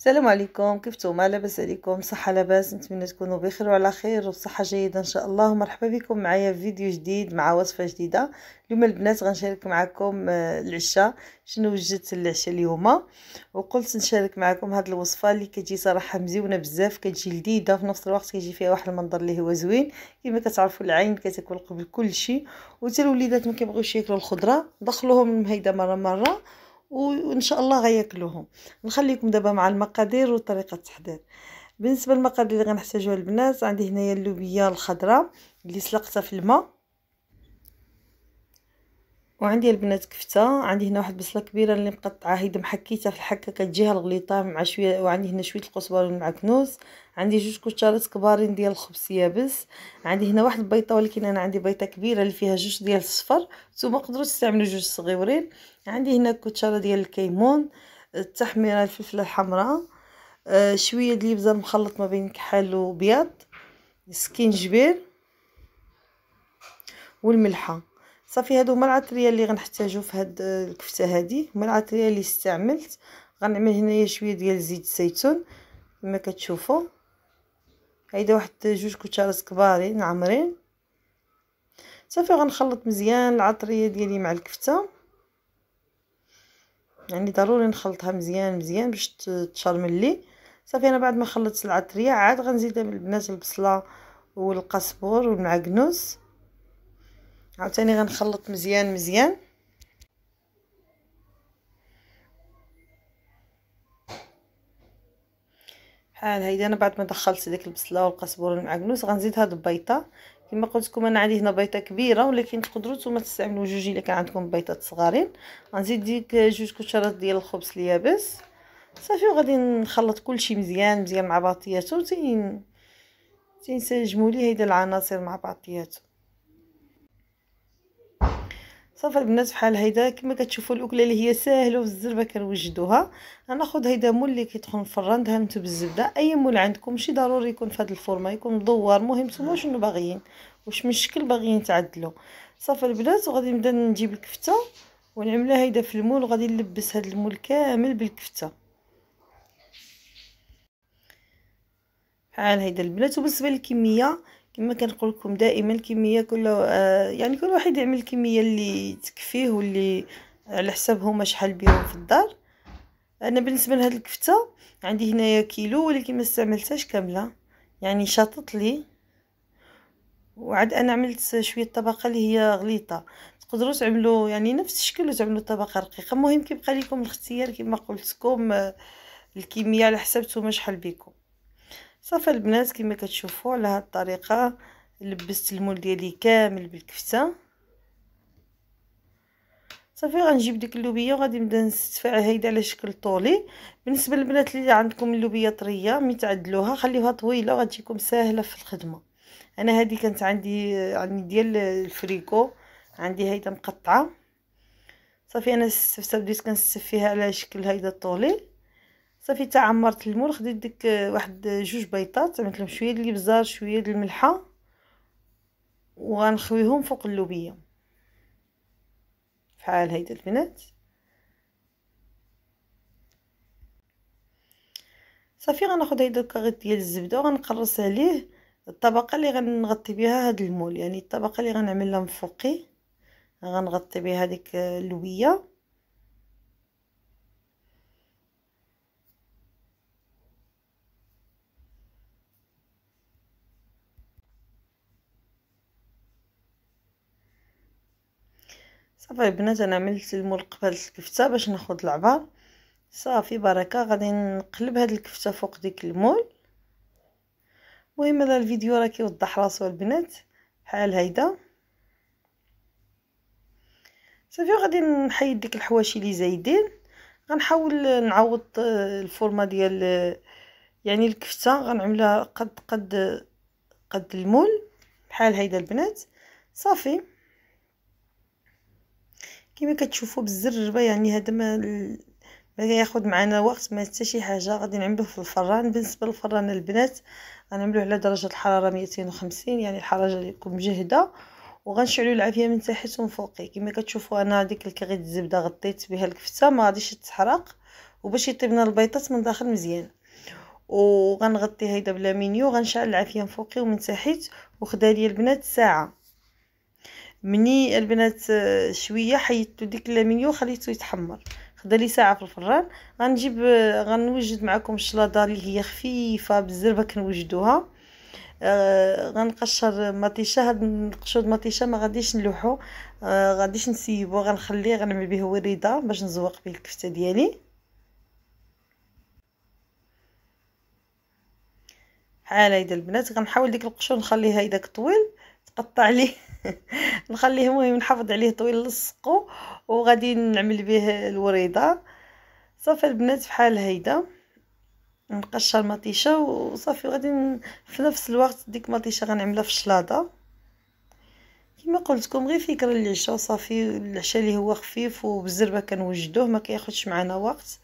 السلام عليكم كيف نتوما لاباس عليكم صحه لاباس نتمنى تكونوا بخير وعلى خير وبصحه جيده ان شاء الله مرحبا بكم معايا في فيديو جديد مع وصفه جديده اليوم البنات غنشارك معكم آه، العشاء شنو وجدت العشاء اليوم وقلت نشارك معكم هاد الوصفه اللي كتجي صراحه مزيونه بزاف كتجي لذيذه في نفس الوقت كيجي فيها واحد المنظر اللي هو زوين كما كتعرفوا العين كتاكل قبل كل شيء وتا الوليدات ما كيبغيوش ياكلوا الخضره دخلوهم المهيده مره مره وان شاء الله غياكلوهم نخليكم دابا مع المقادير وطريقه التحضير بالنسبه للمقادير اللي غنحتاجوها البنات عندي هنايا اللوبيا الخضراء اللي سلقتها في الماء وعندي البنات كفته عندي هنا واحد بصله كبيره اللي مقطعه هيد محكيتها في الحكه كتجيها الغليطه مع شويه وعندي هنا شويه القزبر مع كنوز عندي جوج كوتشات كبارين ديال الخبز يابس عندي هنا واحد البيطه ولكن انا عندي بيطه كبيره اللي فيها جوج ديال الصفر نتوما تقدروا تستعملوا جوج صغيورين عندي هنا كوتشاره ديال الكيمون التحميره الفلفله الحمراء آه شويه ديال الابزار مخلط ما بين كحل وبيض سكينجبير والملحه صافي هادو هما العطريه اللي غنحتاجو في هاد آه، الكفته هادي هما العطريه اللي استعملت غنعمل هنايا شويه ديال زيت الزيتون كما كتشوفوا هيدا واحد جوج كوتشارات كبارين عامرين صافي غنخلط مزيان العطريه ديالي مع الكفته يعني ضروري نخلطها مزيان مزيان باش تشرمل لي صافي انا بعد ما خلطت العطريه عاد غنزيدها بالبنات البصله والقزبر والمعكنوس عاوتاني غنخلط مزيان مزيان بحال هيدا انا بعد ما دخلت ديك البصله والقزبر والمعكنوس غنزيد هاد البيضه كما قلت لكم انا عندي هنا بيضه كبيره ولكن تقدروا نتوما تستعملوا جوج الا كان عندكم بيضات صغارين غنزيد ديك جوج كوتشرات ديال الخبز اليابس صافي وغادي نخلط كلشي مزيان مزيان مع بعضياتو تين تنسجموا لي هيدا العناصر مع بعضياتهم صافي البنات بحال هيدا كما كتشوفوا الاكله اللي هي ساهله الزربه كنوجدوها ناخذ هيدا مول اللي كيدخل الفران دهنتو بالزبده اي مول عندكم ماشي ضروري يكون في هاد الفورما يكون مدور المهم نتوما شنو باغيين واش من شكل باغيين تعدلو صافي البنات وغادي نبدا نجيب الكفته ونعملها هيدا في المول وغادي نلبس هاد المول كامل بالكفته بحال هيدا البنات وبالنسبه للكميه كما كنقول لكم دائما الكميه كل آه، يعني كل واحد يعمل الكميه اللي تكفيه واللي على حساب هما شحال بيهم في الدار انا بالنسبه لهاد الكفته عندي هنايا كيلو ولكن ما استعملتهاش كامله يعني شاطت لي وعاد انا عملت شويه طبقه اللي هي غليطه تقدروا تعملوا يعني نفس الشكل وتعملوا طبقه رقيقه المهم كيبقى لكم الاختيار كما قلت لكم آه، الكميه على حساب نتوما شحال بيكم صافي البنات كما كتشوفوا على هاد الطريقه لبست المول ديالي كامل بالكفته صافي غنجيب ديك اللوبيه وغادي نبدا نستفعها هيدا على شكل طولي بالنسبه للبنات اللي عندكم اللوبيه طريه مي تعدلوها خليوها طويله غتجيكم ساهله في الخدمه انا هذه كانت عندي عندي ديال الفريكو عندي هيدا مقطعه صافي انا السفته بديت كنستف فيها على شكل هيدا الطولي صافي تا عمرت المول خديت ديك آه، واحد آه، جوج بيضات عملت لهم شويه ديال الابزار شويه ديال الملحه وغنخويهم فوق اللوبيه فحال هيدا البنات صافي غناخد هيدا الكاغيط ديال الزبده وغنقرص عليه الطبقه اللي غنغطي بها هاد المول يعني الطبقه اللي غنعمل لها من فوقي غنغطي بها ديك آه، اللوبيه صافي البنات انا عملت المول بهاد الكفته باش ناخذ العبار صافي بركه غادي نقلب هاد الكفته فوق ديك المول المهم هذا الفيديو راه كيوضح راسو البنات بحال هيدا صافي غادي نحيد ديك الحواشي اللي زايدين غنحاول نعوض آه، الفورمه ديال آه، يعني الكفته غنعملها قد قد قد المول بحال هيدا البنات صافي كما كتشوفوا بالزربه يعني هذا ما ما ياخذ معنا وقت ما حتى شي حاجه غادي نعملوه في الفران بالنسبه للفران البنات غنعملوه على درجه الحراره 250 يعني الحراره اللي تكون مجهده وغنشعلو العافيه من تحت ومن فوقي كما كتشوفوا انا ديك الكغيت الزبده غطيت بها الكفته ما غاديش تحرق وباش يطيبنا البيضات من داخل مزيان وغنغطي هيدا بلامينيو غنشعل العافيه من فوقي ومن تحت وخدا ليا البنات ساعه مني البنات آه، شويه حيدتو ديك لامينيو خليتو يتحمر خدا لي ساعه في الفران غنجيب آه، غنوجد معكم الشلاضه اللي هي خفيفه بزاف كنوجدوها آه غنقشر مطيشه هاد القشور مطيشه ما غاديش نلوحو آه غاديش نسيبو غنخليه غنعمل به وريده باش نزوق به الكفته ديالي على هيدا البنات غنحاول ديك القشور نخليها هيداك طويل تقطع ليه نخليه مهم نحافظ عليه طويل لصقو وغادي نعمل به الوريده صافي البنات بحال هيدا نقشر مطيشه وصافي غادي في نفس الوقت ديك مطيشه غنعملها في الشلاضه كما قلت لكم غير فكره العشاء صافي العشاء اللي هو خفيف وبالزربه كنوجدوه ما كياخذش معنا وقت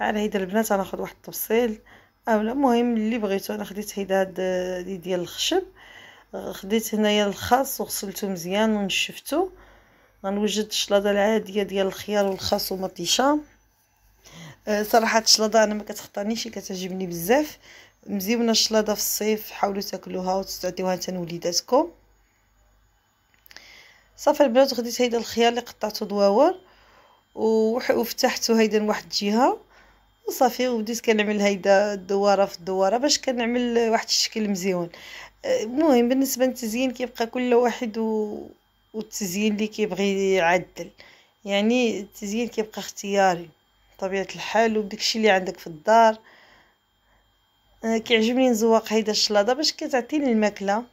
على هيدا البنات انا واحد التفصيل اولا المهم اللي بغيتو انا خديت هيدا هاد دي ديال الخشب خديت هنايا الخاص وغسلته مزيان ونشفته غنوجد الشلاضه العاديه ديال الخيار والخاص ومطيشه أه، صراحه الشلاضه انا ما كتخطانيش كتعجبني بزاف مزيونه الشلاضه في الصيف حاولوا تاكلوها وتعطيوها حتى لوليداتكم صافي البنات خديت هيدا الخيار اللي قطعته دواور وفتحته هيدا لواحد الجهه وصافي وبديت كنعمل هيدا الدواره في الدواره باش كنعمل واحد الشكل مزيون المهم بالنسبه للتزيين كيبقى كل واحد و... والتزيين اللي كيبغي يعدل يعني التزيين كيبقى اختياري بطبيعه الحال وبداكشي اللي عندك في الدار آه، كيعجبني نزوق هيدا الشلاضه باش كتعطيني الماكله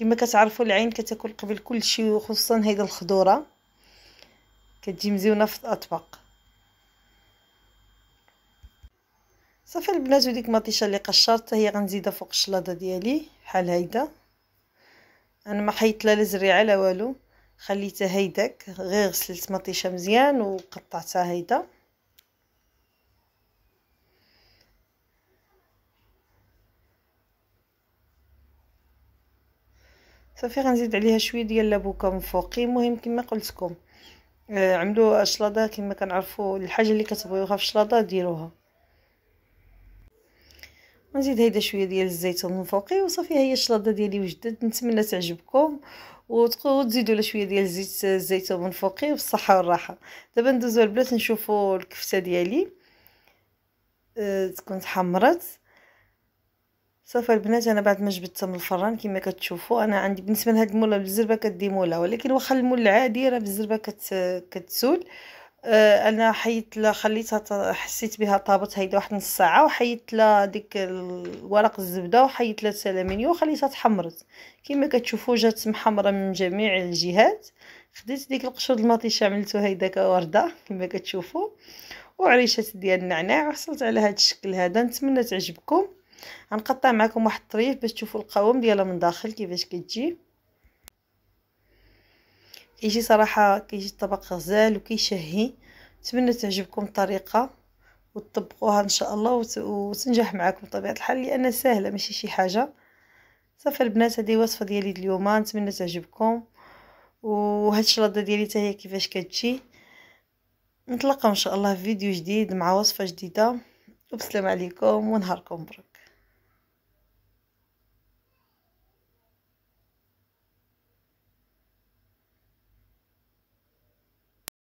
كما كتعرفوا العين كتاكل قبل كل شيء وخصوصا هيدا الخضوره كتجي مزيونه في الاطباق صافي البنات وديك المطيشه اللي قشرت هي غنزيدها فوق الشلاضه ديالي بحال هيدا انا ما حيت لا زريعه لا والو خليتها هيداك غير غسلت مطيشه مزيان وقطعتها هيدا صافي غنزيد عليها شويه ديال لابوكا من فوقي المهم كما قلت لكم آه، عملوا الشلاضه كما كنعرفوا الحاجه اللي كتبغيوها في الشلاضه ديروها نزيد هيدا شويه ديال الزيتون من فوقي وصافي هي الشلاضه ديالي وجدت نتمنى تعجبكم تزيدوا له شويه ديال الزيت الزيتون من فوقي بالصحه والراحه دابا ندوزو البلات نشوفوا الكفته ديالي أه، تكون تحمرت صافي البنات انا بعد ما جبدتها من الفران كما كتشوفوا انا عندي بالنسبه لهاد الموله بالزربه كديمولها ولكن واخا المول العادي راه بالزربه كت كتسول آه، انا حيت لا خليتها حسيت بها طابت هيدا واحد نص ساعه وحيت لا ديك ورق الزبده وحيت لا السلامينيو وخليتها تحمرت كما كتشوفوا جات محمره من جميع الجهات خديت ديك القشور المطيشه عملته هيداك ورده كما كتشوفوا وعريشات ديال النعناع وحصلت على هذا الشكل هذا نتمنى تعجبكم غنقطع معكم واحد الطريف باش تشوفوا القوام ديالها من داخل كيفاش كتجي كيجي صراحه كيجي طبق غزال وكيشهي نتمنى تعجبكم الطريقه وتطبقوها ان شاء الله وتنجح معكم بطبيعه الحال لان سهله ماشي شي حاجه صافي البنات هذه وصفه ديالي اليوم نتمنى تعجبكم وهذه الشلاضه ديالي حتى هي كيفاش كتجي نتلاقاو ان شاء الله في فيديو جديد مع وصفه جديده وبسلام عليكم ونهاركم برك